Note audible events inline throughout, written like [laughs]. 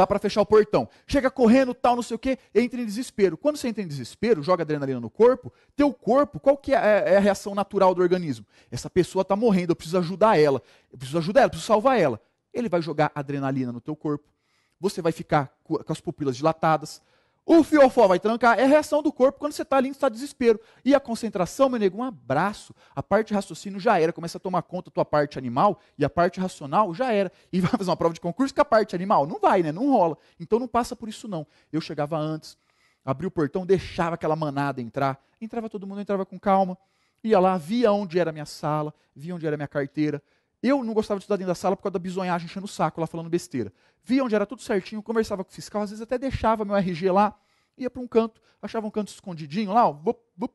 tá para fechar o portão. Chega correndo, tal, não sei o quê, entra em desespero. Quando você entra em desespero, joga adrenalina no corpo, teu corpo, qual que é, é, é a, reação natural do organismo? Essa pessoa está morrendo, eu preciso ajudar ela, eu preciso ajudar ela, eu preciso salvar ela. Ele vai jogar adrenalina no teu corpo, você vai ficar com as pupilas dilatadas, o fiofó vai trancar, é a reação do corpo quando você está ali em estado de desespero. E a concentração, meu nego, um abraço. A parte de raciocínio já era, começa a tomar conta da tua parte animal e a parte racional já era. E [laughs] vai fazer uma prova de concurso com a parte animal? Não vai, né? Não rola. Então não passa por isso não. Eu chegava antes, abria o portão, deixava aquela manada entrar. Entrava todo mundo, entrava com calma. Ia lá, via onde era a minha sala, via onde era a minha carteira, eu não gostava de estudar dentro da sala por causa da bisonhagem enchendo o saco lá falando besteira. Via onde era tudo certinho, conversava com o fiscal, às vezes até deixava meu RG lá, ia para um canto, achava um canto escondidinho lá, ó, bup, bup,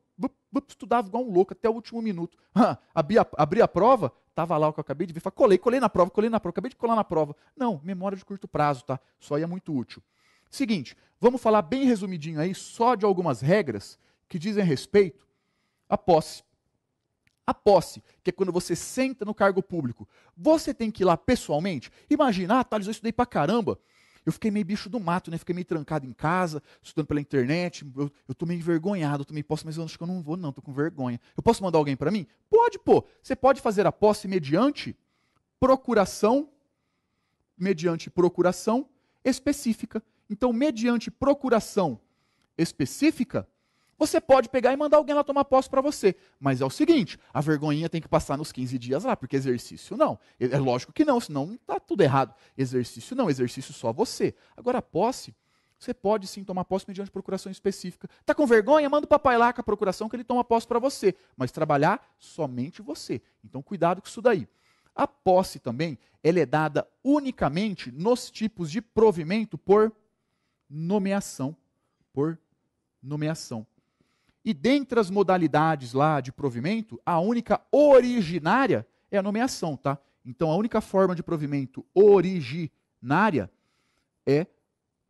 bup, estudava igual um louco até o último minuto. [laughs] abria, abria a prova, tava lá o que eu acabei de ver, falei, colei, colei na prova, colei na prova, acabei de colar na prova. Não, memória de curto prazo, tá? Só ia muito útil. Seguinte, vamos falar bem resumidinho aí, só de algumas regras que dizem respeito à posse a posse, que é quando você senta no cargo público. Você tem que ir lá pessoalmente. Imagina, ah, Thales, eu estudei pra caramba. Eu fiquei meio bicho do mato, né? Fiquei meio trancado em casa, estudando pela internet. Eu, eu tô meio envergonhado, eu tomei posse, mas eu acho que eu não vou, não, tô com vergonha. Eu posso mandar alguém para mim? Pode, pô. Você pode fazer a posse mediante procuração, mediante procuração específica. Então, mediante procuração específica, você pode pegar e mandar alguém lá tomar posse para você. Mas é o seguinte, a vergonhinha tem que passar nos 15 dias lá, porque exercício não. É lógico que não, senão está tudo errado. Exercício não, exercício só você. Agora, a posse, você pode sim tomar posse mediante procuração específica. Está com vergonha? Manda o papai lá com a procuração que ele toma posse para você. Mas trabalhar somente você. Então, cuidado com isso daí. A posse também, ela é dada unicamente nos tipos de provimento por nomeação. Por nomeação. E dentre as modalidades lá de provimento, a única originária é a nomeação, tá? Então a única forma de provimento originária é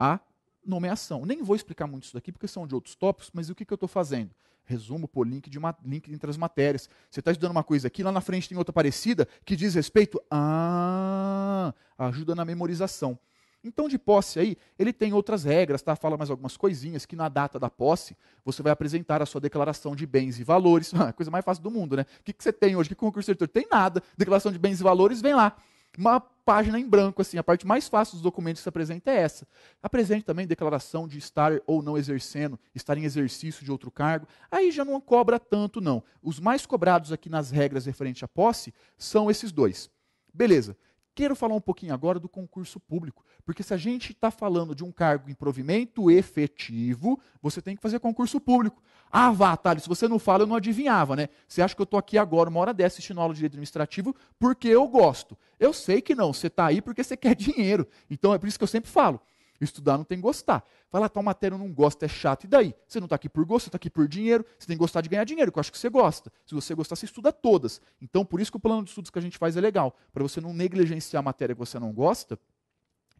a nomeação. Nem vou explicar muito isso daqui, porque são de outros tópicos, mas o que, que eu estou fazendo? Resumo por link, de link entre as matérias. Você está estudando uma coisa aqui, lá na frente tem outra parecida, que diz respeito a... Ah, ajuda na memorização. Então, de posse aí, ele tem outras regras, tá? Fala mais algumas coisinhas que na data da posse você vai apresentar a sua declaração de bens e valores. a [laughs] coisa mais fácil do mundo, né? O que, que você tem hoje? O que o concursor tem? Nada. Declaração de bens e valores, vem lá. Uma página em branco, assim, a parte mais fácil dos documentos que se apresenta é essa. Apresente também declaração de estar ou não exercendo, estar em exercício de outro cargo. Aí já não cobra tanto, não. Os mais cobrados aqui nas regras referente à posse são esses dois. Beleza. Quero falar um pouquinho agora do concurso público, porque se a gente está falando de um cargo em provimento efetivo, você tem que fazer concurso público. Ah, vá, Thales, se você não fala, eu não adivinhava, né? Você acha que eu estou aqui agora, uma hora dessa, assistindo aula de direito administrativo, porque eu gosto. Eu sei que não, você está aí porque você quer [laughs] dinheiro. Então é por isso que eu sempre falo. Estudar não tem que gostar. Vai lá, tal matéria não gosta é chato. E daí? Você não está aqui por gosto, você está aqui por dinheiro. Você tem que gostar de ganhar dinheiro, que eu acho que você gosta. Se você gostar, você estuda todas. Então, por isso que o plano de estudos que a gente faz é legal. Para você não negligenciar a matéria que você não gosta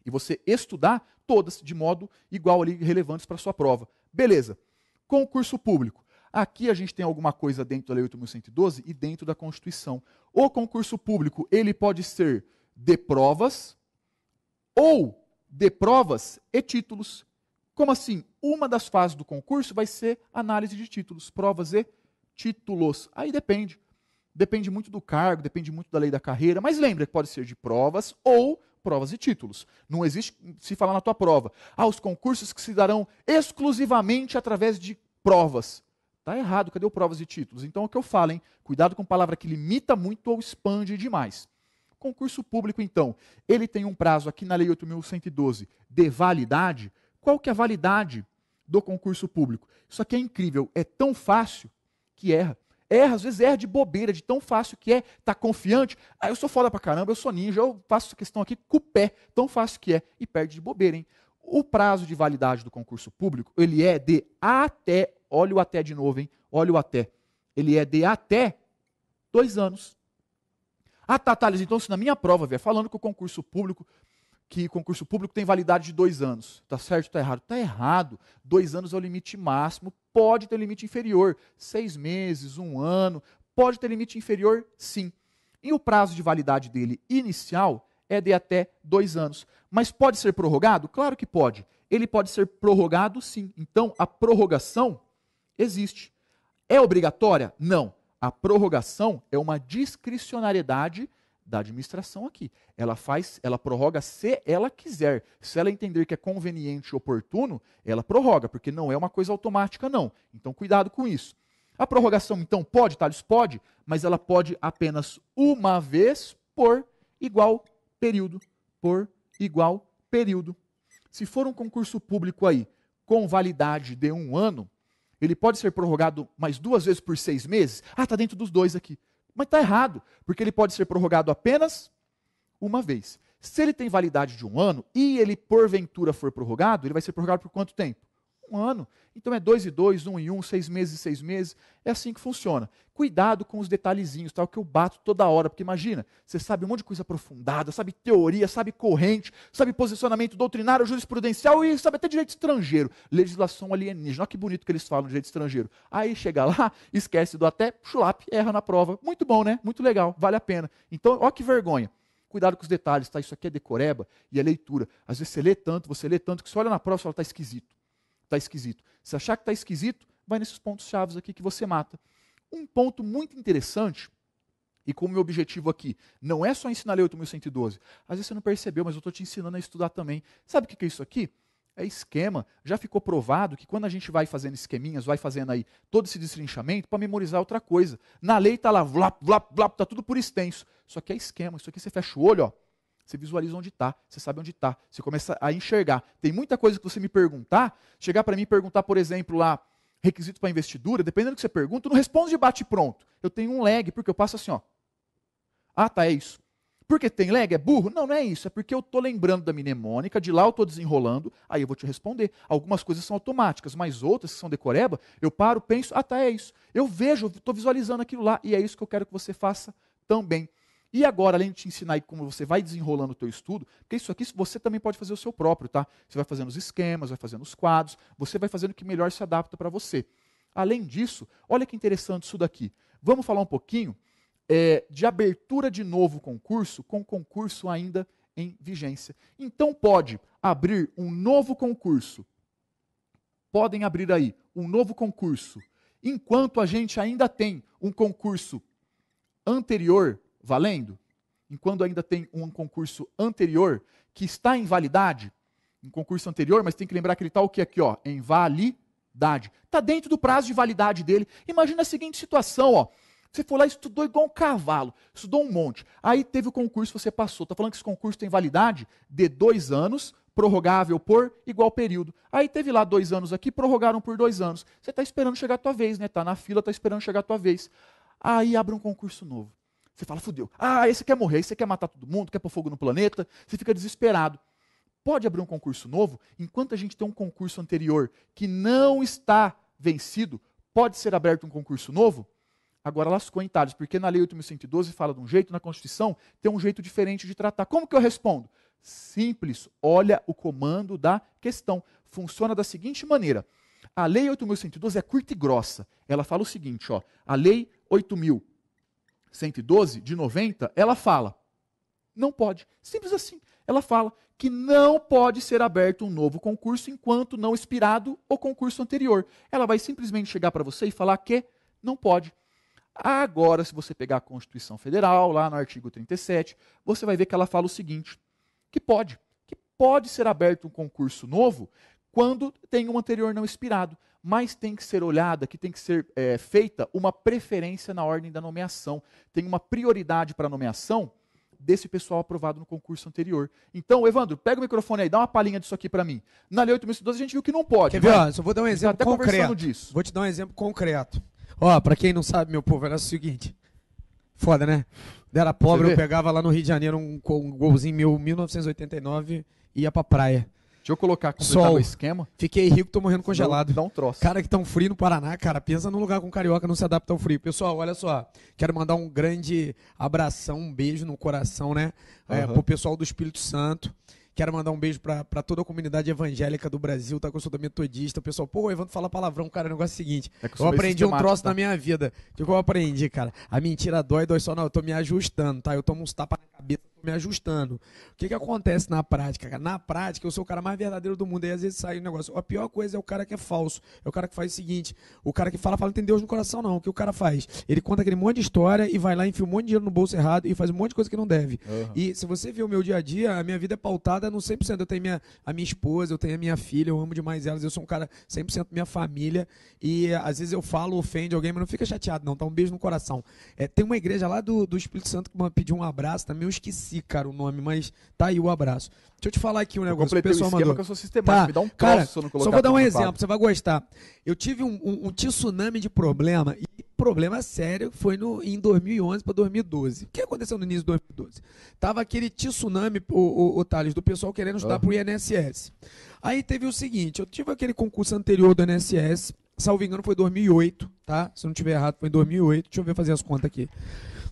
e você estudar todas de modo igual ali, relevantes para a sua prova. Beleza. Concurso público. Aqui a gente tem alguma coisa dentro da Lei 8.112 e dentro da Constituição. O concurso público, ele pode ser de provas ou de provas e títulos. Como assim? Uma das fases do concurso vai ser análise de títulos, provas e títulos. Aí depende. Depende muito do cargo, depende muito da lei da carreira, mas lembra que pode ser de provas ou provas e títulos. Não existe se falar na tua prova. Ah, os concursos que se darão exclusivamente através de provas. Tá errado, cadê o provas e títulos? Então é o que eu falo, hein? Cuidado com palavra que limita muito ou expande demais. Concurso público, então, ele tem um prazo aqui na Lei 8.112 de validade. Qual que é a validade do concurso público? Isso aqui é incrível, é tão fácil que erra. Erra, às vezes erra de bobeira, de tão fácil que é, tá confiante. Ah, eu sou foda pra caramba, eu sou ninja, eu faço questão aqui com o pé, tão fácil que é, e perde de bobeira, hein? O prazo de validade do concurso público, ele é de até, olha o até de novo, hein? Olha o até. Ele é de até dois anos. Ah, tá, Thales, então se na minha prova, velho, falando que o concurso público, que concurso público tem validade de dois anos. Tá certo tá errado? Tá errado. Dois anos é o limite máximo, pode ter limite inferior. Seis meses, um ano, pode ter limite inferior, sim. E o prazo de validade dele inicial é de até dois anos. Mas pode ser prorrogado? Claro que pode. Ele pode ser prorrogado, sim. Então, a prorrogação existe. É obrigatória? Não. A prorrogação é uma discricionariedade da administração aqui. Ela faz, ela prorroga se ela quiser. Se ela entender que é conveniente e oportuno, ela prorroga, porque não é uma coisa automática não. Então cuidado com isso. A prorrogação então pode, Thales, pode, mas ela pode apenas uma vez por igual período, por igual período. Se for um concurso público aí com validade de um ano, ele pode ser prorrogado mais duas vezes por seis meses? Ah, está dentro dos dois aqui. Mas está errado, porque ele pode ser prorrogado apenas uma vez. Se ele tem validade de um ano e ele porventura for prorrogado, ele vai ser prorrogado por quanto tempo? um ano. Então é dois e dois, um e um, seis meses e seis meses. É assim que funciona. Cuidado com os detalhezinhos, tal, tá? que eu bato toda hora, porque imagina, você sabe um monte de coisa aprofundada, sabe teoria, sabe corrente, sabe posicionamento doutrinário, jurisprudencial e sabe até direito estrangeiro, legislação alienígena. Olha que bonito que eles falam de direito estrangeiro. Aí chega lá, esquece do até, chulap, erra na prova. Muito bom, né? Muito legal, vale a pena. Então, ó que vergonha. Cuidado com os detalhes, tá? Isso aqui é decoreba e é leitura. Às vezes você lê tanto, você lê tanto, que você olha na prova e fala, tá esquisito está esquisito. Se achar que está esquisito, vai nesses pontos chaves aqui que você mata. Um ponto muito interessante, e como meu objetivo aqui não é só ensinar a ler 8.112, às vezes você não percebeu, mas eu estou te ensinando a estudar também. Sabe o que é isso aqui? É esquema. Já ficou provado que quando a gente vai fazendo esqueminhas, vai fazendo aí todo esse destrinchamento para memorizar outra coisa. Na lei está lá, blá, blá, blá, está tudo por extenso. Isso aqui é esquema. Isso aqui você fecha o olho, ó você visualiza onde está, você sabe onde está, você começa a enxergar. Tem muita coisa que você me perguntar, chegar para mim e perguntar, por exemplo, lá, requisito para investidura, dependendo do que você pergunta, eu não respondo de bate pronto. Eu tenho um lag, porque eu passo assim, ó. Ah, tá, é isso. Porque tem lag? É burro? Não, não é isso. É porque eu estou lembrando da mnemônica, de lá eu estou desenrolando, aí eu vou te responder. Algumas coisas são automáticas, mas outras que são decoreba, eu paro, penso, ah, tá, é isso. Eu vejo, estou visualizando aquilo lá, e é isso que eu quero que você faça também. E agora, além de te ensinar aí como você vai desenrolando o teu estudo, porque isso aqui você também pode fazer o seu próprio, tá? Você vai fazendo os esquemas, vai fazendo os quadros, você vai fazendo o que melhor se adapta para você. Além disso, olha que interessante isso daqui. Vamos falar um pouquinho é, de abertura de novo concurso, com concurso ainda em vigência. Então pode abrir um novo concurso. Podem abrir aí um novo concurso. Enquanto a gente ainda tem um concurso anterior valendo, enquanto ainda tem um concurso anterior que está em validade, um concurso anterior, mas tem que lembrar que ele está o que aqui, ó, em validade. Está dentro do prazo de validade dele. Imagina a seguinte situação, ó. Você foi lá e estudou igual um cavalo, estudou um monte. Aí teve o concurso, você passou. Está falando que esse concurso tem validade de dois anos, prorrogável por igual período. Aí teve lá dois anos aqui, prorrogaram por dois anos. Você está esperando chegar a tua vez, né? Está na fila, está esperando chegar a tua vez. Aí abre um concurso novo. Você fala, fudeu. Ah, esse quer morrer, esse quer matar todo mundo, quer pôr fogo no planeta. Você fica desesperado. Pode abrir um concurso novo? Enquanto a gente tem um concurso anterior que não está vencido, pode ser aberto um concurso novo? Agora lascou em Tales, porque na Lei 8.112 fala de um jeito, na Constituição tem um jeito diferente de tratar. Como que eu respondo? Simples, olha o comando da questão. Funciona da seguinte maneira. A Lei 8.112 é curta e grossa. Ela fala o seguinte, ó, a Lei 8.000 112, de 90, ela fala: não pode. Simples assim. Ela fala que não pode ser aberto um novo concurso enquanto não expirado o concurso anterior. Ela vai simplesmente chegar para você e falar que não pode. Agora, se você pegar a Constituição Federal, lá no artigo 37, você vai ver que ela fala o seguinte: que pode, que pode ser aberto um concurso novo quando tem um anterior não expirado mas tem que ser olhada, que tem que ser é, feita uma preferência na ordem da nomeação. Tem uma prioridade para a nomeação desse pessoal aprovado no concurso anterior. Então, Evandro, pega o microfone aí, dá uma palhinha disso aqui para mim. Na Lei 8.012 a gente viu que não pode. Quer ver? Né? só vou dar um tá exemplo até concreto. Conversando disso. Vou te dar um exemplo concreto. Ó, para quem não sabe, meu povo, era é o seguinte. Foda, né? Era pobre, eu pegava lá no Rio de Janeiro um, um golzinho meu, 1989, ia pra praia. Deixa eu colocar, com Sol. esquema. Fiquei rico, tô morrendo congelado. Dá um troço. Cara que tão frio no Paraná, cara, pensa num lugar com carioca, não se adapta ao frio. Pessoal, olha só, quero mandar um grande abração, um beijo no coração, né? É, pro pessoal do Espírito Santo. Quero mandar um beijo para toda a comunidade evangélica do Brasil, tá? Que eu sou da metodista. O pessoal, pô, Evandro fala palavrão, cara. O é negócio é o seguinte: é eu, eu aprendi um troço tá? na minha vida. O que eu aprendi, cara? A mentira dói, dói só não. Eu tô me ajustando, tá? Eu tomo uns tapas na cabeça me ajustando. O que, que acontece na prática? Cara? Na prática, eu sou o cara mais verdadeiro do mundo. E às vezes sai um negócio. A pior coisa é o cara que é falso. É o cara que faz o seguinte: o cara que fala, fala, não tem Deus no coração, não. O que o cara faz? Ele conta aquele monte de história e vai lá, enfia um monte de dinheiro no bolso errado e faz um monte de coisa que não deve. Uhum. E se você vê o meu dia a dia, a minha vida é pautada no 100%. Eu tenho minha, a minha esposa, eu tenho a minha filha, eu amo demais elas. Eu sou um cara 100% minha família. E às vezes eu falo, ofende alguém, mas não fica chateado, não. Tá um beijo no coração. É, tem uma igreja lá do, do Espírito Santo que me pediu um abraço, também eu esqueci esqueci, cara, o nome, mas tá aí o abraço. Deixa eu te falar aqui um negócio. Eu o pessoal o mandou. Que eu sou sistemático. Tá. Me dá um cara, só, só vou dar um exemplo, papo. você vai gostar. Eu tive um, um, um, tsunami de problema, e problema sério foi no, em 2011 para 2012. O que aconteceu no início de 2012? Tava aquele tsunami, o, o, o Thales, do pessoal querendo estudar uhum. Ah. pro INSS. Aí teve o seguinte, eu tive aquele concurso anterior do INSS, salvo engano foi 2008, tá? Se eu não estiver errado foi em 2008, deixa eu ver fazer as contas aqui.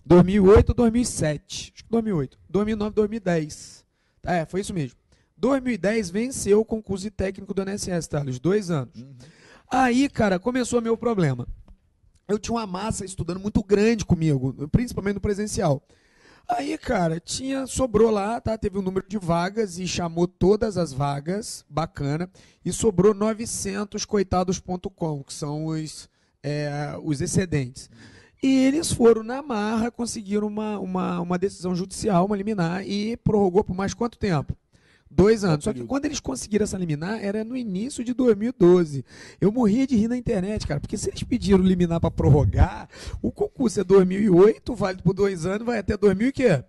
2008 2007. Acho que 2008. 2009, 2010. É, foi isso mesmo. 2010 venceu o concurso de técnico do NSS, Carlos. Tá, dois anos. Uhum. Aí, cara, começou meu problema. Eu tinha uma massa estudando muito grande comigo, principalmente no presencial. Aí, cara, tinha, sobrou lá, tá? Teve um número de vagas e chamou todas as vagas, bacana, e sobrou 900 coitados.com, que são os, é, os excedentes. Uhum. E eles foram na marra, conseguiram uma, uma, uma decisão judicial, uma liminar, e prorrogou por mais quanto tempo? Dois anos. Só que quando eles conseguiram essa liminar, era no início de 2012. Eu morria de rir na internet, cara, porque se eles pediram liminar para prorrogar, o concurso é 2008, válido por dois anos, vai até 2000 e quê?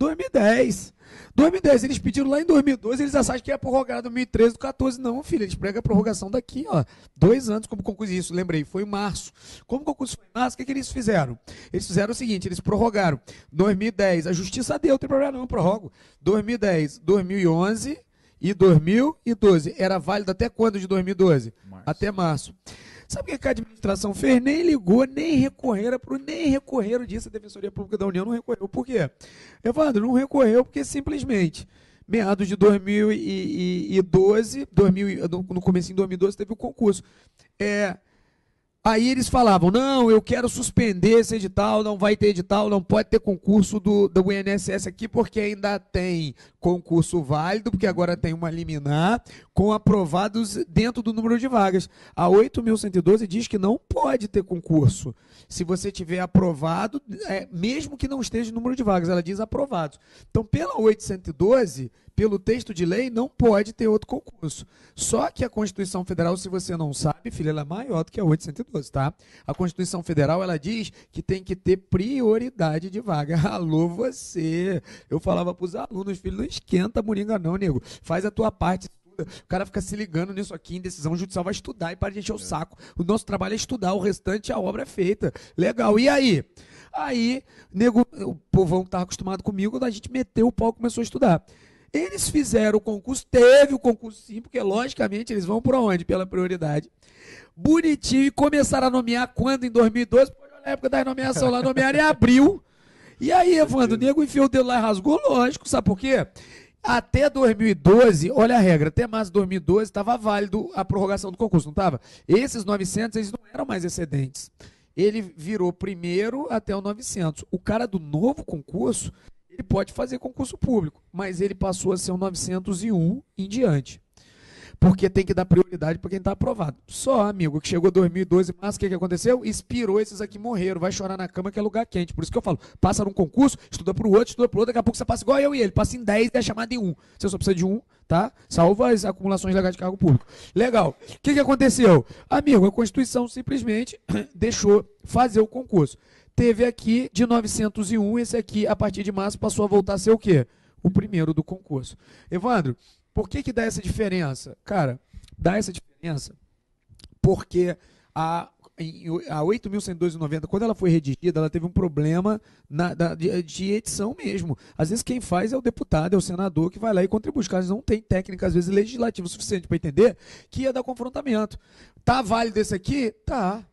2010. 2010, eles pediram lá em 2012, eles acham que ia prorrogar 2013, 2014. Não, filho, eles pregam a prorrogação daqui, ó. Dois anos como concurso. Isso, lembrei, foi em março. Como concurso foi em março, o que, que eles fizeram? Eles fizeram o seguinte, eles prorrogaram 2010, a justiça deu, não tem problema não, prorrogo. 2010, 2011 e 2012. Era válido até quando de 2012? Março. Até março. Sabe o que a administração fez? Nem ligou, nem recorreram, pro, nem recorreram disso. A Defensoria Pública da União não recorreu. Por quê? Evandro, não recorreu porque simplesmente meados de 2012, 2000, no começo de 2012, teve o concurso. É, Aí eles falavam: não, eu quero suspender esse edital, não vai ter edital, não pode ter concurso do, do INSS aqui, porque ainda tem concurso válido, porque agora tem uma liminar, com aprovados dentro do número de vagas. A 8.112 diz que não pode ter concurso. Se você tiver aprovado, é, mesmo que não esteja no número de vagas, ela diz aprovado. Então, pela 812, pelo texto de lei, não pode ter outro concurso. Só que a Constituição Federal, se você não sabe, filha, ela é maior do que a 812, tá? A Constituição Federal, ela diz que tem que ter prioridade de vaga. [laughs] Alô, você! Eu falava para os alunos, filho, não esquenta a moringa não, nego. Faz a tua parte, estuda. O cara fica se ligando nisso aqui, em decisão judicial, vai estudar e para de encher o é. saco. O nosso trabalho é estudar, o restante a obra é feita. Legal. E aí? Aí, nego, o povão que tava acostumado comigo, a gente meteu o pau e começou a estudar. Eles fizeram o concurso, teve o concurso sim, porque logicamente eles vão para onde? Pela prioridade. Bonitinho, e começaram a nomear quando? Em 2012, na época da nomeação lá, nomearam em abril. E aí, Evandro, o nego enfiou o dedo lá e rasgou, lógico, sabe por quê? Até 2012, olha a regra, até março de 2012 estava válido a prorrogação do concurso, não estava? Esses 900, eles não eram mais excedentes. Ele virou primeiro até o 900. O cara do novo concurso, ele pode fazer concurso público, mas ele passou a ser um 901 em diante porque tem que dar prioridade para quem está aprovado. Só, amigo, que chegou 2012, mas o que, que aconteceu? Inspirou esses aqui morreram, vai chorar na cama que é lugar quente. Por isso que eu falo, passa num concurso, estuda para o outro, estuda para o outro, daqui a pouco você passa igual eu e ele, passa em 10 e é chamado em 1. Você só precisa de um, tá? Salva as acumulações legais de cargo público. Legal. O que, que aconteceu? Amigo, a Constituição simplesmente [clears throat] deixou fazer o concurso. Teve aqui de 901, esse aqui, a partir de março, passou a voltar a ser o quê? O primeiro do concurso. Evandro, por que, que dá essa diferença? Cara, dá essa diferença porque a, a 8.102,90, quando ela foi redigida, ela teve um problema na, da, de, de, edição mesmo. Às vezes quem faz é o deputado, é o senador que vai lá e contribui. Os caras não têm técnica, às vezes, legislativa suficiente para entender que ia dar confrontamento. Tá válido esse aqui? Tá.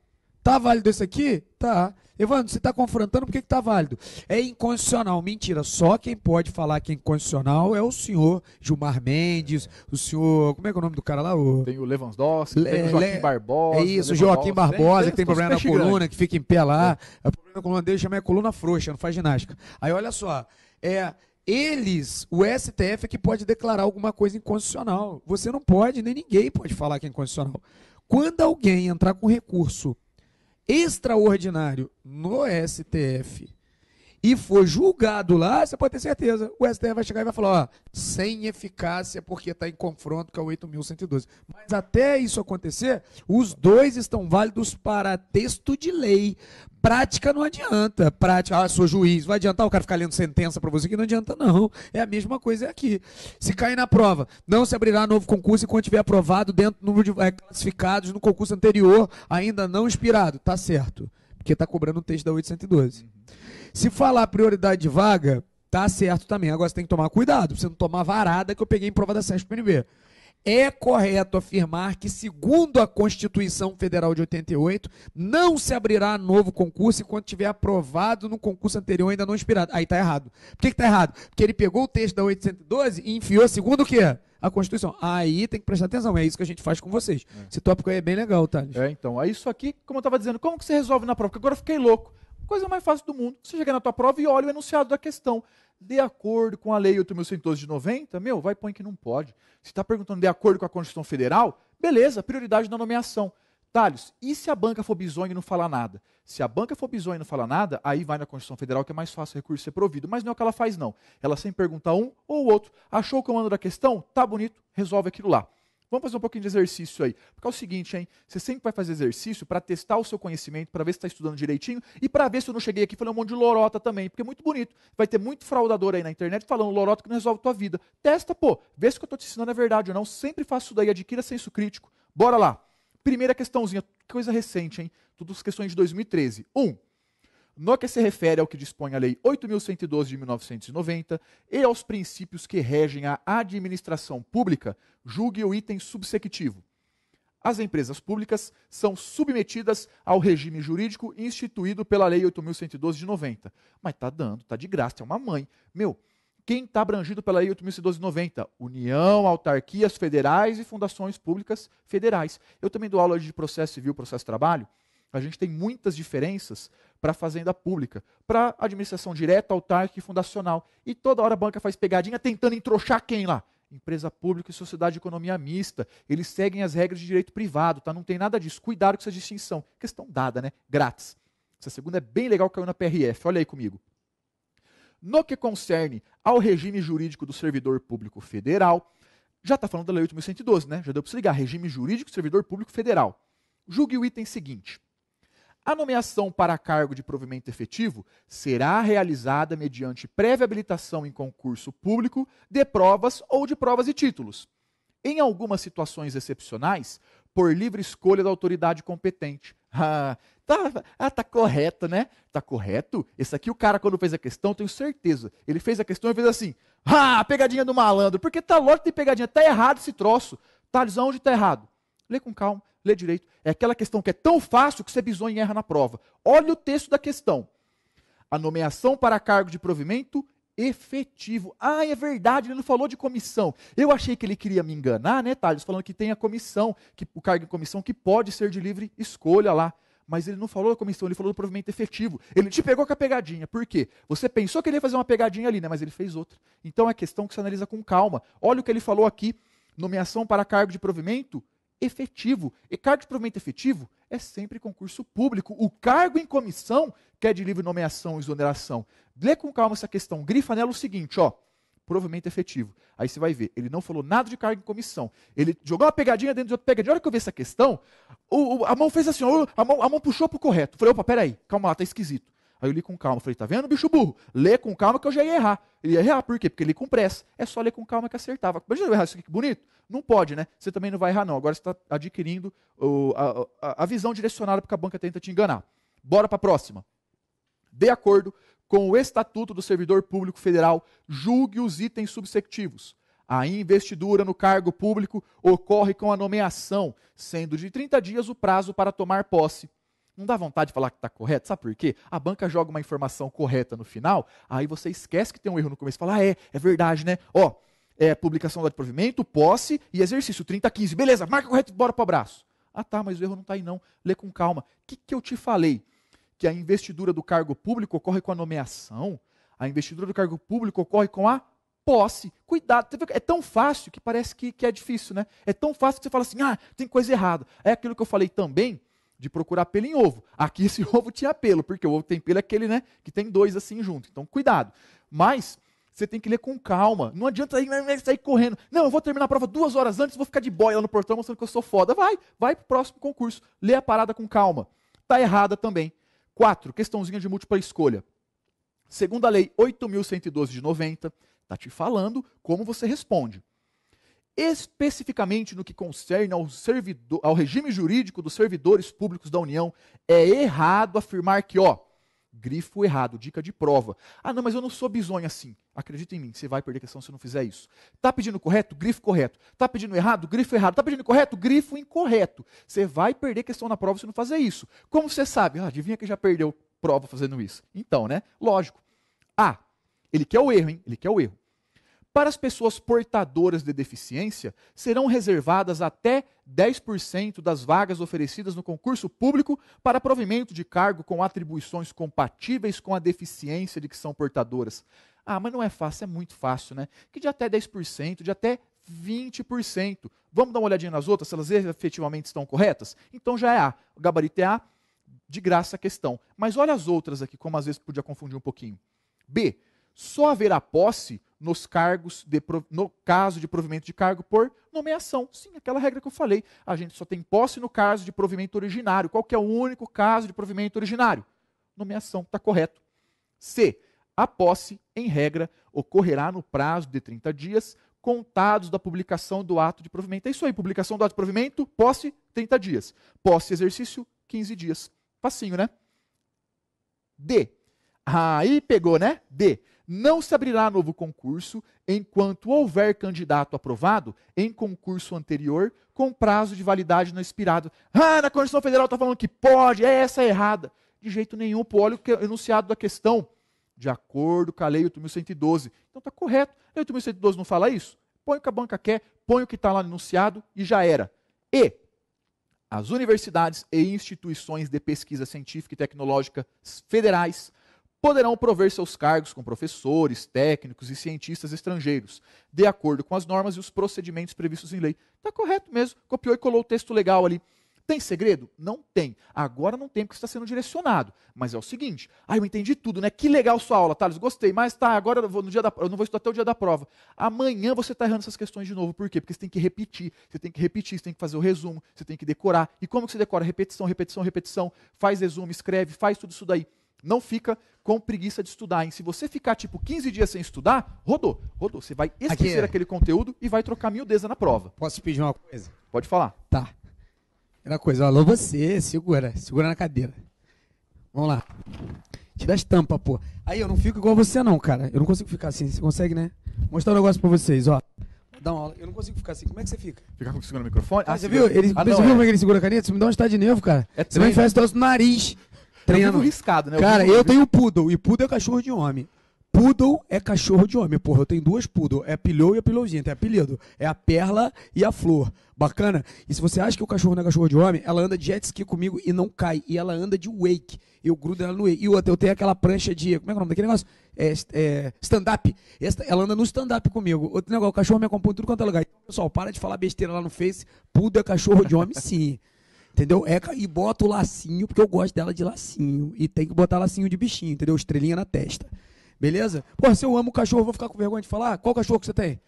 Tá válido esse aqui? Tá. Evandro, você está confrontando, por que está válido? É inconstitucional. Mentira, só quem pode falar que é inconstitucional é o senhor Gilmar Mendes, o senhor. Como é que é o nome do cara lá? O... Tem o Lewandowski, Le... tem o Joaquim Le... Barbosa. É isso, o Joaquim Barbosa, tem, que tem problema na coluna, grande. que fica em pé lá. É. O problema na coluna dele chama é coluna frouxa, não faz ginástica. Aí olha só, é. Eles, o STF é que pode declarar alguma coisa inconstitucional. Você não pode, nem ninguém pode falar que é inconstitucional. Quando alguém entrar com recurso extraordinário no STF e for julgado lá, você pode ter certeza. O STF vai chegar e vai falar, ó, sem eficácia, porque está em confronto com a 8.112. Mas até isso acontecer, os dois estão válidos para texto de lei. Prática não adianta. Prática, ah, sou juiz, vai adiantar o cara ficar lendo sentença para você que não adianta, não. É a mesma coisa aqui. Se cair na prova, não se abrirá novo concurso enquanto tiver aprovado dentro do número de é, classificados no concurso anterior, ainda não expirado. Tá certo porque está cobrando o texto da 812. Uhum. Se falar prioridade de vaga, tá certo também. Agora você tem que tomar cuidado, pra você não tomar varada que eu peguei em prova da SESP PNB é correto afirmar que, segundo a Constituição Federal de 88, não se abrirá novo concurso enquanto tiver aprovado no concurso anterior ainda não expirado. Aí está errado. Por que está errado? Porque ele pegou o texto da 812 e enfiou segundo o quê? A Constituição. Aí tem que prestar atenção, é isso que a gente faz com vocês. É. Esse tópico aí é bem legal, Thales. É, então. Aí isso aqui, como eu estava dizendo, como que você resolve na prova? Porque agora eu fiquei louco. Coisa mais fácil do mundo. Você chega na tua prova e olha o enunciado da questão de acordo com a lei 8.112 de 90, meu, vai põe que não pode. Se está perguntando de acordo com a Constituição Federal, beleza, prioridade na nomeação. Thales, e se a banca for bizonha e não falar nada? Se a banca for bizonha e não falar nada, aí vai na Constituição Federal que é mais fácil o recurso ser provido. Mas não é o que ela faz, não. Ela sempre pergunta um ou outro. Achou o comando da questão? Tá bonito, resolve aquilo lá. Vamos fazer um pouquinho de exercício aí. Porque é o seguinte, hein? Você sempre vai fazer exercício para testar o seu conhecimento, para ver se está estudando direitinho e para ver se eu não cheguei aqui falando um monte de lorota também, porque é muito bonito. Vai ter muito fraudador aí na internet falando lorota que não resolve a tua vida. Testa, pô. Vê se o que eu estou te ensinando é verdade ou não. Sempre faço isso daí. Adquira senso crítico. Bora lá. Primeira questãozinha, coisa recente, hein? Todas as questões de 2013. Um, no que se refere ao que dispõe a Lei 8.112 de 1990 e aos princípios que regem a administração pública, julgue o item subsecutivo. As empresas públicas são submetidas ao regime jurídico instituído pela Lei 8.112 de 90. Mas tá dando, tá de graça, é uma mãe. Meu, quem está abrangido pela Lei de 90? União, autarquias federais e fundações públicas federais. Eu também dou aula de processo civil, processo de trabalho. A gente tem muitas diferenças para a fazenda pública, para administração direta, autárquica e fundacional. E toda hora a banca faz pegadinha tentando entrochar quem lá? Empresa pública e sociedade de economia mista. Eles seguem as regras de direito privado, tá? Não tem nada disso. Cuidado com essa distinção. Questão dada, né? Grátis. Essa segunda é bem legal, caiu na PRF. Olha aí comigo. No que concerne ao regime jurídico do servidor público federal, já está falando da Lei 8.112, né? Já deu para se ligar. Regime jurídico do servidor público federal. Julgue o item seguinte. A nomeação para cargo de provimento efetivo será realizada mediante prévia habilitação em concurso público de provas ou de provas e títulos. Em algumas situações excepcionais, por livre escolha da autoridade competente. [laughs] Ah, tá, ah, tá correto, né? Tá correto? Esse aqui, o cara, quando fez a questão, tenho certeza. Ele fez a questão e fez assim: Ah, pegadinha do malandro. Porque tá lógico que tem pegadinha. Tá errado esse troço. Thales, dizendo aonde tá errado? Lê com calma, lê direito. É aquela questão que é tão fácil que você bisonha e erra na prova. Olha o texto da questão. A nomeação para cargo de provimento efetivo. Ah, é verdade, ele não falou de comissão. Eu achei que ele queria me enganar, né, Thales? Falando que tem a comissão, que, o cargo de comissão que pode ser de livre escolha lá. Mas ele não falou da comissão, ele falou do provimento efetivo. Ele te pegou com a pegadinha. Por quê? Você pensou que ele ia fazer uma pegadinha ali, né? Mas ele fez outra. Então é questão que você analisa com calma. Olha o que ele falou aqui: nomeação para cargo de provimento efetivo. E cargo de provimento efetivo é sempre concurso público. O cargo em comissão, quer é de livre nomeação e exoneração. Lê com calma essa questão, grifa nela o seguinte, ó. Provimento efetivo. Aí você vai ver, ele não falou nada de cargo em comissão. Ele jogou uma pegadinha dentro de outra pegadinha. A hora que eu vi essa questão, o, o, a mão fez assim, a mão, a mão puxou para o correto. Falei, opa, peraí, calma lá, tá esquisito. Aí eu li com calma. Falei, tá vendo, bicho burro? Lê com calma que eu já ia errar. Ele ia errar, por quê? Porque ele com pressa. É só ler com calma que acertava. Imagina eu errar isso aqui, que bonito. Não pode, né? Você também não vai errar, não. Agora você está adquirindo a, a, a, visão direcionada porque a banca tenta te enganar. Bora para a próxima. De acordo com o Estatuto do Servidor Público Federal, julgue os itens subsectivos. A investidura no cargo público ocorre com a nomeação, sendo de 30 dias o prazo para tomar posse. Não dá vontade de falar que está correto? Sabe por quê? A banca joga uma informação correta no final, aí você esquece que tem um erro no começo fala, ah, é, é verdade, né? Ó, é, publicação do provimento, posse e exercício, 30 15. Beleza, marca correto, bora para o abraço. Ah tá, mas o erro não está aí não. Lê com calma. O que, que eu te falei? Que a investidura do cargo público ocorre com a nomeação, a investidura do cargo público ocorre com a posse. Cuidado. É tão fácil que parece que, que é difícil, né? É tão fácil que você fala assim, ah, tem coisa errada. É aquilo que eu falei também de procurar pelo em ovo. Aqui esse [laughs] ovo tinha pelo, porque o ovo que tem pelo é aquele, né, que tem dois assim junto. Então, cuidado. Mas você tem que ler com calma. Não adianta né, né, sair, correndo. Não, eu vou terminar a prova duas horas antes, vou ficar de boia lá no portão mostrando que eu sou foda. Vai, vai pro próximo concurso. Lê a parada com calma. Tá errada também. Quatro, questãozinha de múltipla escolha. Segunda lei, 8.112 de 90, tá te falando como você responde especificamente no que concerne ao, servidor, ao regime jurídico dos servidores públicos da União, é errado afirmar que, ó, grifo errado, dica de prova. Ah, não, mas eu não sou bizonho assim. Acredita em mim, você vai perder questão se não fizer isso. Tá pedindo correto? Grifo correto. Tá pedindo errado? Grifo errado. Tá pedindo correto? Grifo incorreto. Você vai perder questão na prova se não fazer isso. Como você sabe? Ah, adivinha que já perdeu prova fazendo isso. Então, né? Lógico. Ah, ele quer o erro, hein? Ele quer o erro. Para as pessoas portadoras de deficiência, serão reservadas até 10% das vagas oferecidas no concurso público para provimento de cargo com atribuições compatíveis com a deficiência de que são portadoras. Ah, mas não é fácil, é muito fácil, né? Que de até 10%, de até 20%. Vamos dar uma olhadinha nas outras, se elas efetivamente estão corretas? Então já é A. O gabarito é A, de graça a questão. Mas olha as outras aqui, como às vezes podia confundir um pouquinho. B. Só haverá posse nos cargos de, no caso de provimento de cargo por nomeação. Sim, aquela regra que eu falei. A gente só tem posse no caso de provimento originário. Qual que é o único caso de provimento originário? Nomeação, está correto. C. A posse, em regra, ocorrerá no prazo de 30 dias contados da publicação do ato de provimento. É isso aí, publicação do ato de provimento, posse, 30 dias. Posse exercício, 15 dias. Facinho, né? D. Aí pegou, né? D não se abrirá novo concurso enquanto houver candidato aprovado em concurso anterior com prazo de validade não expirado. Ah, na Constituição Federal está falando que pode, é essa é errada. De jeito nenhum, pô, olha o enunciado da questão, de acordo com a Lei 8.112. Então está correto. A Lei 8.112 não fala isso? Põe o que a banca quer, põe o que está lá no enunciado e já era. E as universidades e instituições de pesquisa científica e tecnológica federais poderão prover seus cargos com professores, técnicos e cientistas estrangeiros, de acordo com as normas e os procedimentos previstos em lei. Está correto mesmo, copiou e colou o texto legal ali. Tem segredo? Não tem. Agora não tem porque está sendo direcionado. Mas é o seguinte, ah, eu entendi tudo, né? Que legal sua aula, Thales, gostei, mas tá, agora eu, vou, no dia da, eu não vou estudar até o dia da prova. Amanhã você está errando essas questões de novo. Por quê? Porque você tem que repetir, você tem que repetir, você tem que fazer o resumo, você tem que decorar. E como que você decora? Repetição, repetição, repetição, faz resumo, escreve, faz tudo isso daí. Não fica com preguiça de estudar. Se você ficar tipo 15 dias sem estudar, rodou, rodou. Você vai esquecer Aqui. aquele conteúdo e vai trocar miudeza na prova. Posso te pedir uma coisa? Pode falar. Tá. Primeira coisa, alô você, segura, segura na cadeira. Vamos lá. Tira as tampas, pô. Aí eu não fico igual você não, cara. Eu não consigo ficar assim. Você consegue, né? Vou mostrar um negócio pra vocês, ó. Dá uma aula. Eu não consigo ficar assim. Como é que você fica? Ficar com o microfone? Ah, ah você viu? Ele, ah, não, você viu é. como é que ele segura a caneta? Você me dá um estado de nervo, cara. É você vai enfiar né? esse nariz treino. riscado, né? Cara, eu tenho poodle e poodle é cachorro de homem. Poodle é cachorro de homem, porra. Eu tenho duas poodle. É pilhou e a pilouzinha. Tem apelido. É a perla e a flor. Bacana? E se você acha que o cachorro não é cachorro de homem, ela anda de jet ski comigo e não cai. E ela anda de wake. Eu grudo ela no wake. E outra, eu tenho aquela prancha de. Como é, é o nome daquele negócio? É, é stand-up. Ela anda no stand-up comigo. Outro negócio, o cachorro me acompanha em tudo quanto é lugar. Então, pessoal, para de falar besteira lá no Face. Poodle é cachorro de homem, [laughs] sim. Entendeu? É, e bota o lacinho, porque eu gosto dela de lacinho. E tem que botar lacinho de bichinho, entendeu? Estrelinha na testa. Beleza? Pô, se eu amo cachorro, vou ficar com vergonha de falar? Qual cachorro que você tem?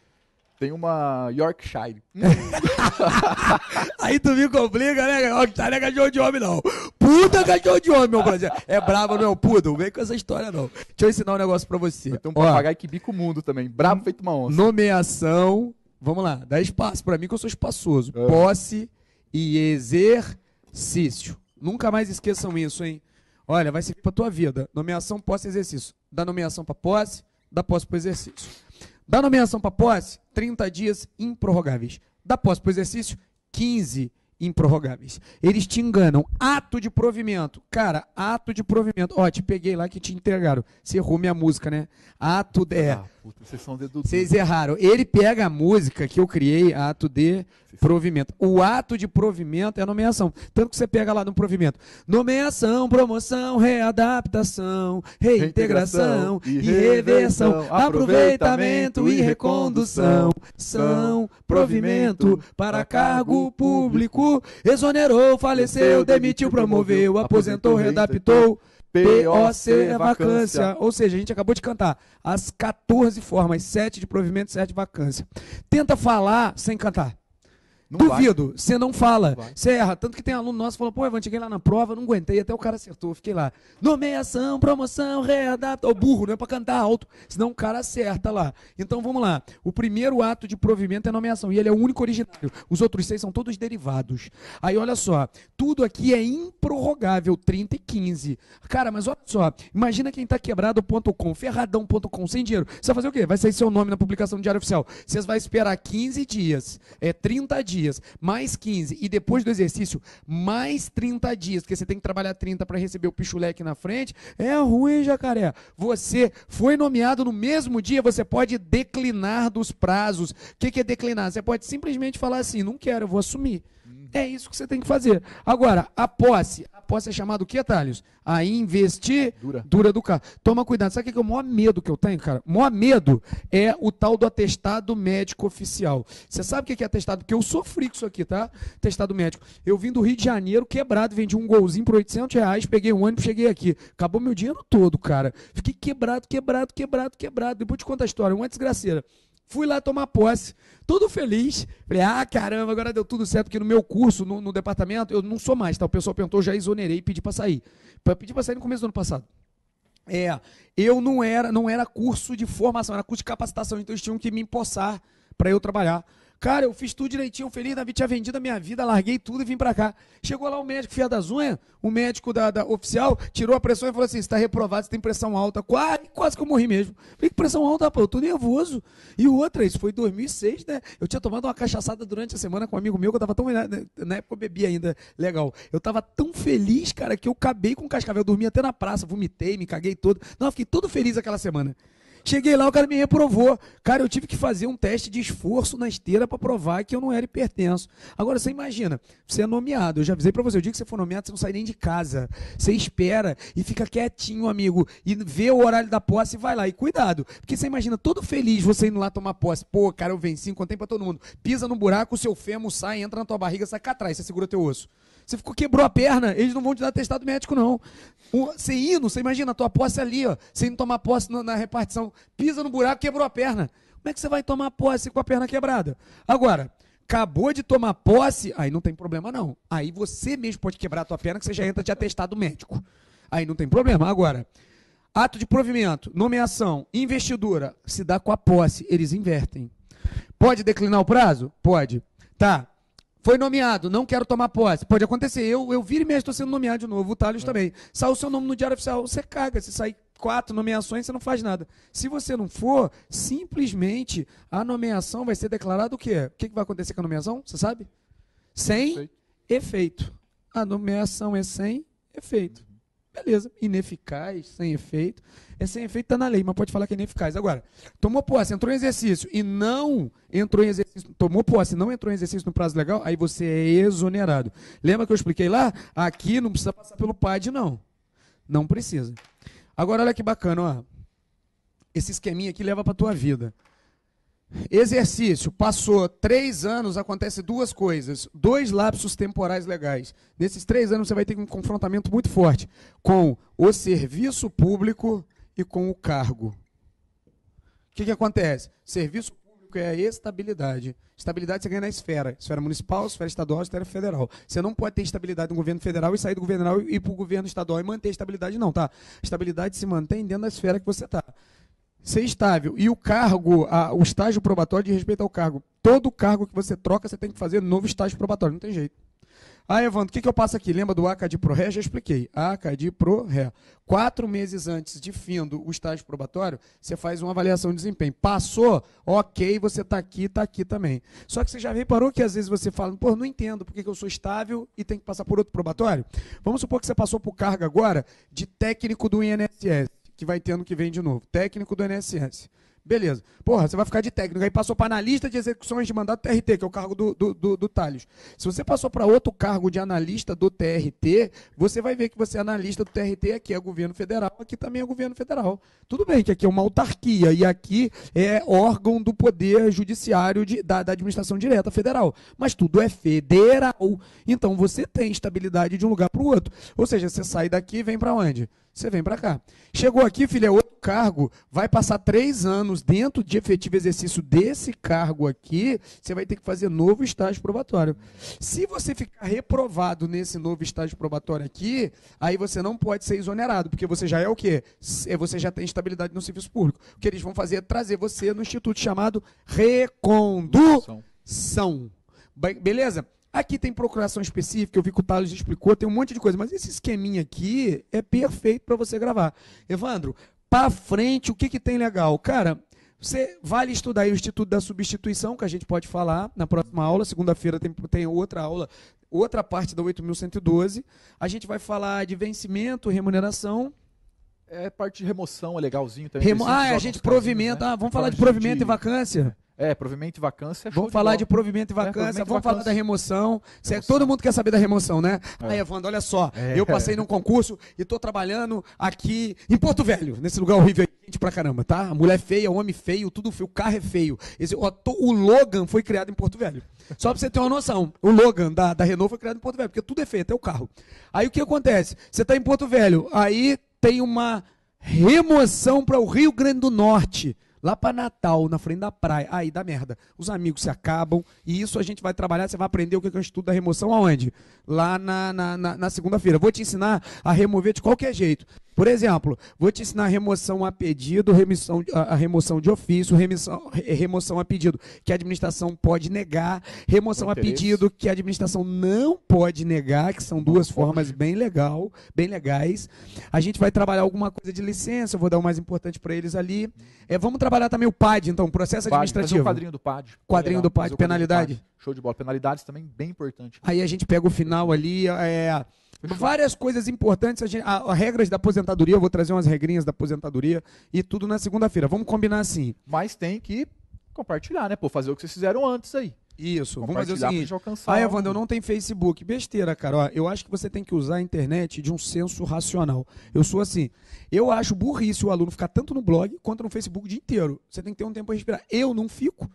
Tem uma Yorkshire. [laughs] [laughs] Aí tu me complica, né? Yorkshire é cachorro de homem, não. Puta cachorro de homem, meu brother. É brabo, não é o poodle? Vem com essa história, não. Deixa eu ensinar um negócio pra você. Tem um papagaio que bica o mundo também. Brabo feito uma onça. Nomeação. Vamos lá. Dá espaço pra mim que eu sou espaçoso. É. Posse e exercício. Nunca mais esqueçam isso, hein? Olha, vai ser para tua vida. Nomeação, posse, exercício. Da nomeação para posse, da posse para exercício. Da nomeação para posse, 30 dias improrrogáveis. Da posse para exercício, 15 improrrogáveis. Eles te enganam. Ato de provimento. Cara, ato de provimento. Ó, te peguei lá que te entregaram. Você errou minha música, né? Ato de. Ah, puta, vocês são dedutores. Vocês erraram. Ele pega a música que eu criei, ato de provimento. O ato de provimento é a nomeação. Tanto que você pega lá no provimento. Nomeação, promoção, readaptação, reintegração, reintegração e, reversão, reversão, aproveitamento e recondução são provimento para cargo público resonerou, exonerou, faleceu, demitiu, promoveu, aposentou, redaptou. POC é vacância. Ou seja, a gente acabou de cantar as 14 formas, 7 de provimento, 7 de vacância. Tenta falar sem cantar. Não Duvido, você não fala, você erra. Tanto que tem aluno nosso que falou, pô, Evan, cheguei lá na prova, não aguentei, até o cara acertou, fiquei lá. Nomeação, promoção, readapta. Ô, burro, não é pra cantar alto, senão o cara acerta lá. Então vamos lá. O primeiro ato de provimento é nomeação, e ele é o único originário. Os outros seis são todos derivados. Aí olha só, tudo aqui é improrrogável, 30 e 15. Cara, mas olha só, imagina quem tá quebrado.com, ferradão.com, sem dinheiro. Você vai fazer o quê? Vai sair seu nome na publicação do Diário Oficial. Você vai esperar 15 dias, é 30 dias dias, mais 15, e depois do exercício, mais 30 dias, porque você tem que trabalhar 30 para receber o pichuleque na frente, é ruim, jacaré. Você foi nomeado no mesmo dia, você pode declinar dos prazos. O que, que é declinar? Você pode simplesmente falar assim: não quero, eu vou assumir. É isso que você tem que fazer. Agora, a posse. A posse é chamada o quê, Thales? A investir dura, dura do carro. Toma cuidado. Sabe o que é o maior medo que eu tenho, cara? O maior medo é o tal do atestado médico oficial. Você sabe o que é atestado? Porque eu sofri com isso aqui, tá? Atestado médico. Eu vim do Rio de Janeiro quebrado, vendi um golzinho por 800 reais, peguei um ônibus, cheguei aqui. Acabou meu dinheiro todo, cara. Fiquei quebrado, quebrado, quebrado, quebrado. Depois te conta a história. Uma desgraceira. Fui lá tomar posse, todo feliz. Falei, ah, caramba, agora deu tudo certo, porque no meu curso, no, no departamento, eu não sou mais, tá? O pessoal perguntou, já exonerei e pedi para sair. Eu pedi para sair no começo do ano passado. É, eu não era, não era curso de formação, era curso de capacitação, então eles tinham que me empossar para eu trabalhar Cara, eu fiz tudo direitinho, feliz na vida, tinha vendido a minha vida, larguei tudo e vim para cá. Chegou lá o médico fia das unhas, o médico da, da oficial, tirou a pressão e falou assim: você está reprovado, você tem pressão alta. Quase, quase que eu morri mesmo. Falei, que pressão alta, pô, eu tô nervoso. E outra, isso foi 2006, né? Eu tinha tomado uma cachaçada durante a semana com um amigo meu, que eu tava tão. Né, na época eu bebi ainda, legal. Eu tava tão feliz, cara, que eu acabei com o cascavel. Eu dormi até na praça, vomitei, me caguei todo. Não, fiquei todo feliz aquela semana. Cheguei lá, o cara me reprovou. Cara, eu tive que fazer um teste de esforço na esteira para provar que eu não era hipertenso. Agora você imagina, você é nomeado. Eu já avisei para você, o dia que você for nomeado, você não sai nem de casa. Você espera e fica quietinho, amigo, e vê o horário da posse e vai lá. E cuidado, porque você imagina todo feliz você indo lá tomar posse. Pô, cara, eu venci, contei para todo mundo. Pisa no buraco, o seu fêmur sai, entra na tua barriga, sai cá atrás, você segura teu osso. Você ficou, quebrou a perna, eles não vão te dar testado médico, não. você indo, você imagina, a tua posse ali, ó, Sem tomar posse na, na repartição, pisa no buraco, quebrou a perna. Como é que você vai tomar posse com a perna quebrada? Agora, acabou de tomar posse, aí não tem problema não. Aí você mesmo pode quebrar a tua perna que você já entra de atestado médico. Aí não tem problema. Agora, ato de provimento, nomeação, investidura, se dá com a posse, eles invertem. Pode declinar o prazo? Pode. Tá. Foi nomeado, não quero tomar posse. Pode acontecer. Eu, eu vira e estou sendo nomeado de novo. O Thales é. também. Sai o seu nome no Diário Oficial, você caga. Se sair quatro nomeações, você não faz nada. Se você não for, simplesmente a nomeação vai ser declarada o quê? O que, que vai acontecer com a nomeação? Você sabe? Sem efeito. A nomeação é sem efeito. Beleza, ineficaz, sem efeito. É sem efeito, está na lei, mas pode falar que é ineficaz. Agora, tomou posse, entrou em exercício e não entrou em exercício, tomou posse não entrou em exercício no prazo legal, aí você é exonerado. Lembra que eu expliquei lá? Aqui não precisa passar pelo PAD, não. Não precisa. Agora, olha que bacana, ó. Esse esqueminha aqui leva para a tua vida. Exercício, passou três anos, acontece duas coisas, dois lapsos temporais legais. Nesses três anos você vai ter um confrontamento muito forte com o serviço público e com o cargo. O que, que acontece? Serviço público é a estabilidade. Estabilidade você ganha na esfera, esfera municipal, esfera estadual, esfera federal. Você não pode ter estabilidade no governo federal e sair do governo federal e ir para o governo estadual e manter a estabilidade, não, tá? Estabilidade se mantém dentro da esfera que você está ser estável. E o cargo, a, o estágio probatório de respeito ao cargo. Todo cargo que você troca, você tem que fazer novo estágio probatório. Não tem jeito. Ah, Evandro, o que, que eu passo aqui? Lembra do ACAD Pro Ré? Já expliquei. ACAD Pro Ré. Quatro meses antes de findo o estágio probatório, você faz uma avaliação de desempenho. Passou? Ok, você está aqui, está aqui também. Só que você já reparou que às vezes você fala, pô, não entendo porque eu sou estável e tem que passar por outro probatório? Vamos supor que você passou por carga agora de técnico do INSS que vai ter ano que vem de novo. Técnico do NSS. Beleza. Porra, você vai ficar de técnico. Aí passou para analista de execuções de mandato TRT, que é o cargo do, do, do, do Thales. Se você passou para outro cargo de analista do TRT, você vai ver que você é analista do TRT, aqui é governo federal, aqui também é governo federal. Tudo bem que aqui é uma autarquia e aqui é órgão do poder judiciário de, da, da administração direta federal. Mas tudo é federal. Então você tem estabilidade de um lugar para o outro. Ou seja, você sai daqui e vem para onde? Você vem para cá. Chegou aqui, filho, é outro cargo, vai passar três anos dentro de efetivo exercício desse cargo aqui, você vai ter que fazer novo estágio probatório. Se você ficar reprovado nesse novo estágio probatório aqui, aí você não pode ser exonerado, porque você já é o quê? É, você já tem estabilidade no serviço público. O que eles vão fazer é trazer você no instituto chamado recondução. Beleza? Aqui tem procuração específica, eu vi que o Thales explicou, tem um monte de coisa, mas esse esqueminha aqui é perfeito para você gravar. Evandro, para frente, o que, que tem legal? Cara, você vale estudar aí o Instituto da Substituição, que a gente pode falar na próxima aula. Segunda-feira tem, tem outra aula, outra parte da 8.112. A gente vai falar de vencimento, remuneração. É parte de remoção, é legalzinho também. Remo ah, é, a gente provimento. Né? Ah, vamos falar de provimento de... e vacância. É. É, provimento e vacância. É vamos falar de, de provimento e é, vacância, é, vamos vacância. falar da remoção. É- remoção. Todo mundo quer saber da remoção, né? É. Aí, Evandro, olha só, é. eu passei num concurso e estou trabalhando aqui em Porto Velho, nesse lugar horrível aí, gente pra caramba, tá? Mulher feia, homem feio, tudo feio, o carro é feio. Esse, o, o Logan foi criado em Porto Velho. Só pra você ter uma noção, o Logan da, da Renault foi criado em Porto Velho, porque tudo é feio, até o carro. Aí o que acontece? Você está em Porto Velho, aí tem uma remoção para o Rio Grande do Norte lá para Natal, na frente da praia. Aí dá merda. Os amigos se acabam e isso a gente vai trabalhar. Você vai aprender o que é o estudo da remoção aonde? Lá na, na, na, na segunda-feira. Vou te ensinar a remover de qualquer jeito. Por exemplo, vou te ensinar remoção a pedido, remissão, a remoção de ofício, remissão, remoção a pedido que a administração pode negar, remoção a pedido que a administração não pode negar, que são duas formas bem legal, bem legais. A gente vai trabalhar alguma coisa de licença, eu vou dar o mais importante para eles ali. É, vamos trabalhar também o PAD, então, processo PAD, administrativo. Fazer o quadrinho do PAD. Quadrinho legal, do PAD, penalidade. Do PAD. Show de bola. Penalidades também bem importante. Aí a gente pega o final ali, é Várias coisas importantes, a, gente, a, a regras da aposentadoria, eu vou trazer umas regrinhas da aposentadoria e tudo na segunda-feira. Vamos combinar assim. Mas tem que compartilhar, né? Pô, fazer o que vocês fizeram antes aí. Isso, vamos fazer o seguinte. Alcançar ah, Evandro, eu não tenho Facebook. Besteira, cara. Ó, eu acho que você tem que usar a internet de um senso racional. Eu sou assim. Eu acho burrice o aluno ficar tanto no blog quanto no Facebook o dia inteiro. Você tem que ter um tempo para respirar. Eu não fico.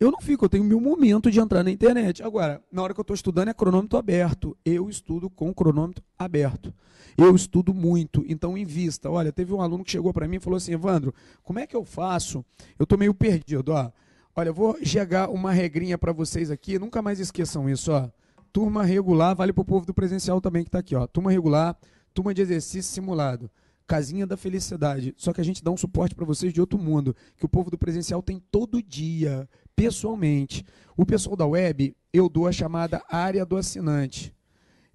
Eu não fico, eu tenho meu momento de entrar na internet. Agora, na hora que eu estou estudando, é cronômetro aberto. Eu estudo com cronômetro aberto. Eu estudo muito, então invista. Olha, teve um aluno que chegou para mim e falou assim, Evandro, como é que eu faço? Eu estou meio perdido, ó. Olha, eu vou chegar uma regrinha para vocês aqui, nunca mais esqueçam isso, ó. Turma regular, vale para o povo do presencial também que está aqui, ó. Turma regular, turma de exercício simulado casinha da felicidade. Só que a gente dá um suporte para vocês de outro mundo, que o povo do presencial tem todo dia pessoalmente. O pessoal da web, eu dou a chamada área do assinante.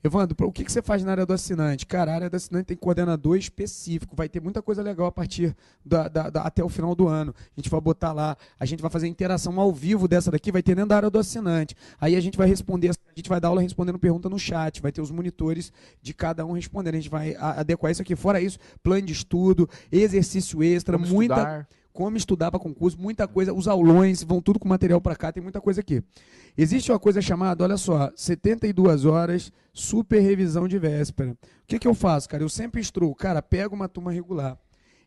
Evandro, o que, você faz na área do assinante? Cara, a área do assinante tem coordenador específico, vai ter muita coisa legal a partir da, da, da, até o final do ano. A gente vai botar lá, a gente vai fazer interação ao vivo dessa daqui, vai ter dentro da área do assinante. Aí a gente vai responder, a gente vai dar aula respondendo pergunta no chat, vai ter os monitores de cada um respondendo. A gente vai adequar isso aqui. Fora isso, plano de estudo, exercício extra, Vamos muita. Estudar como estudar para concurso, muita coisa, os aulões vão tudo com material para cá, tem muita coisa aqui. Existe uma coisa chamada, olha só, 72 horas, super revisão de véspera. O que, que eu faço, cara? Eu sempre instruo, cara, pega uma turma regular.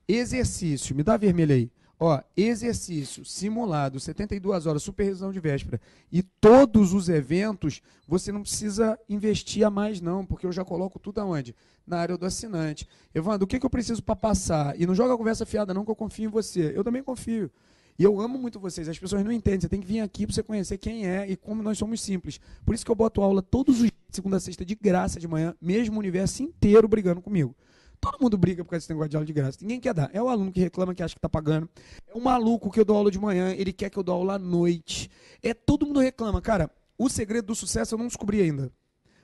Exercício, me dá vermelho aí. Ó, exercício, simulado, 72 horas, supervisão de véspera e todos os eventos, você não precisa investir a mais não, porque eu já coloco tudo aonde? Na área do assinante. Evandro, o que, que eu preciso para passar? E não joga conversa fiada não, que eu confio em você. Eu também confio. E eu amo muito vocês, as pessoas não entendem, você tem que vir aqui para você conhecer quem é e como nós somos simples. Por isso que eu boto aula todos os segunda a sexta de graça de manhã, mesmo o universo inteiro brigando comigo. Todo mundo briga por causa desse negócio de aula de graça. Ninguém quer dar. É o aluno que reclama que acha que está pagando. É o maluco que eu dou aula de manhã, ele quer que eu dou aula à noite. É todo mundo reclama. Cara, o segredo do sucesso eu não descobri ainda.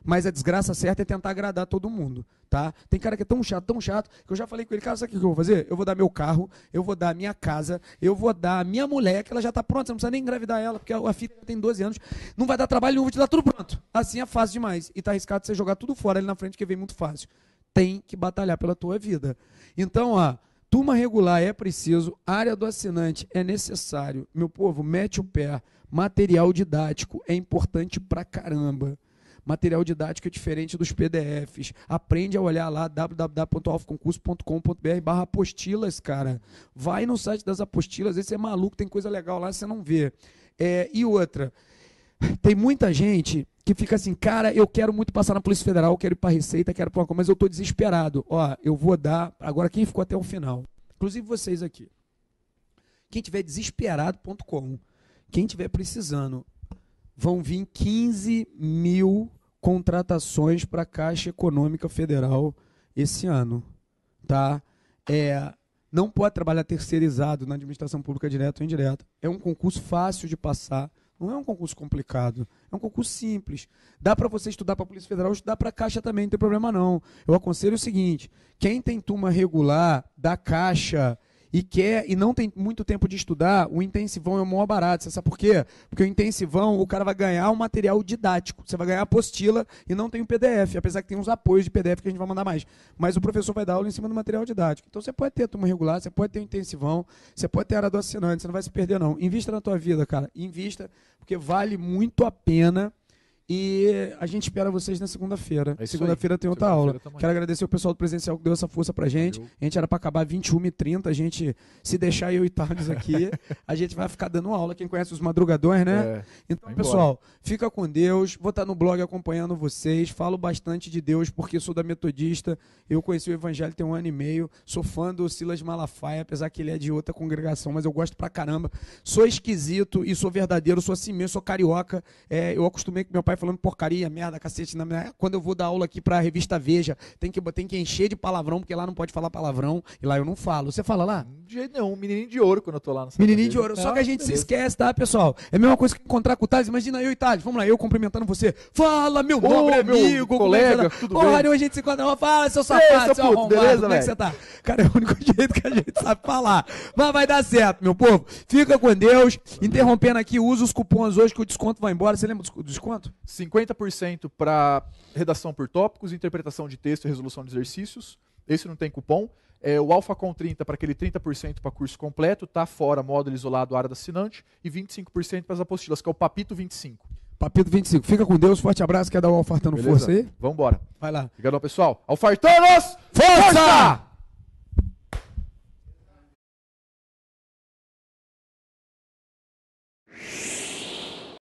Mas a desgraça certa é tentar agradar todo mundo, tá? Tem cara que é tão chato, tão chato, que eu já falei com ele, cara, sabe o que eu vou fazer? Eu vou dar meu carro, eu vou dar minha casa, eu vou dar minha mulher, que ela já está pronta, você não precisa nem engravidar ela, porque a filha tem 12 anos, não vai dar trabalho, eu vou te dar tudo pronto. Assim é fácil demais. E tá arriscado você jogar tudo fora ali na frente, que vem muito fácil tem que batalhar pela tua vida. Então, ó, turma regular é preciso, área do assinante é necessário. Meu povo, mete o pé. Material didático é importante pra caramba. Material didático é diferente dos PDFs. Aprende a olhar lá www.alfconcurso.com.br barra apostilas, cara. Vai no site das apostilas, esse é maluco, tem coisa legal lá, você não vê. É, e outra, tem muita gente que fica assim, cara, eu quero muito passar na Polícia Federal, quero ir para Receita, quero para uma mas eu estou desesperado. Ó, eu vou dar. Agora, quem ficou até o final? Inclusive vocês aqui. Quem tiver desesperado.com, quem tiver precisando, vão vir 15 mil contratações para a Caixa Econômica Federal esse ano. Tá? É, não pode trabalhar terceirizado na administração pública direta ou indireta. É um concurso fácil de passar não é um concurso complicado, é um concurso simples. Dá para você estudar para a Polícia Federal, estudar para a Caixa também, não tem problema não. Eu aconselho o seguinte, quem tem turma regular da Caixa e quer e não tem muito tempo de estudar, o intensivão é o maior barato. Você sabe por quê? Porque o intensivão, o cara vai ganhar um material didático. Você vai ganhar apostila e não tem o um PDF, apesar que tem uns apoios de PDF que a gente vai mandar mais. Mas o professor vai dar aula em cima do material didático. Então você pode ter turma regular, você pode ter o um intensivão, você pode ter a área do assinante, você não vai se perder não. Invista na tua vida, cara. Invista, porque vale muito a pena e a gente espera vocês na segunda-feira. É segunda-feira tem outra segunda aula. Quero agradecer o pessoal do presencial que deu essa força pra gente. Valeu. A gente era pra acabar 21h30. A gente, se deixar eu e Tardes aqui, [laughs] a gente vai ficar dando aula. Quem conhece os madrugadores, né? É. Então, pessoal, fica com Deus. Vou estar no blog acompanhando vocês. Falo bastante de Deus, porque sou da Metodista. Eu conheci o Evangelho tem um ano e meio. Sou fã do Silas Malafaia, apesar que ele é de outra congregação, mas eu gosto pra caramba. Sou esquisito e sou verdadeiro, sou assim mesmo, sou carioca. É, eu acostumei que meu pai falando porcaria, merda, cacete. Na... É, quando eu vou dar aula aqui para a revista Veja, tem que, tem que encher de palavrão, porque lá não pode falar palavrão. E lá eu não falo. Você fala lá? De jeito nenhum. Menininho de ouro quando eu tô lá. Menininho de ouro. Só que a ah, gente se esquece, tá, pessoal? É a mesma coisa que encontrar com o Thales. Imagina eu e Thales. Vamos lá, eu cumprimentando você. Fala, meu nobre amigo, é colega. Tá? Tudo Porra, bem? a gente se encontra. Fala, seu safado, Ei, seu puto, beleza, Como é que você tá? Cara, é o único [laughs] jeito que a gente sabe falar. Mas vai dar certo, meu povo. Fica com Deus. Interrompendo aqui, usa os cupons hoje que o desconto vai embora. Você lembra do desconto? 50% para redação por tópicos, interpretação de texto e resolução de exercícios. Esse não tem cupom. É, o AlphaCon 30 para aquele 30% para curso completo, tá fora módulo isolado, área da assinante, e 25% para as apostilas, que é o Papito 25. Papito 25. Fica com Deus, forte abraço, quer dar o um Alfartano Beleza? força aí? Vamos embora. Vai lá. Obrigadão, pessoal. Alfartanos, força! força!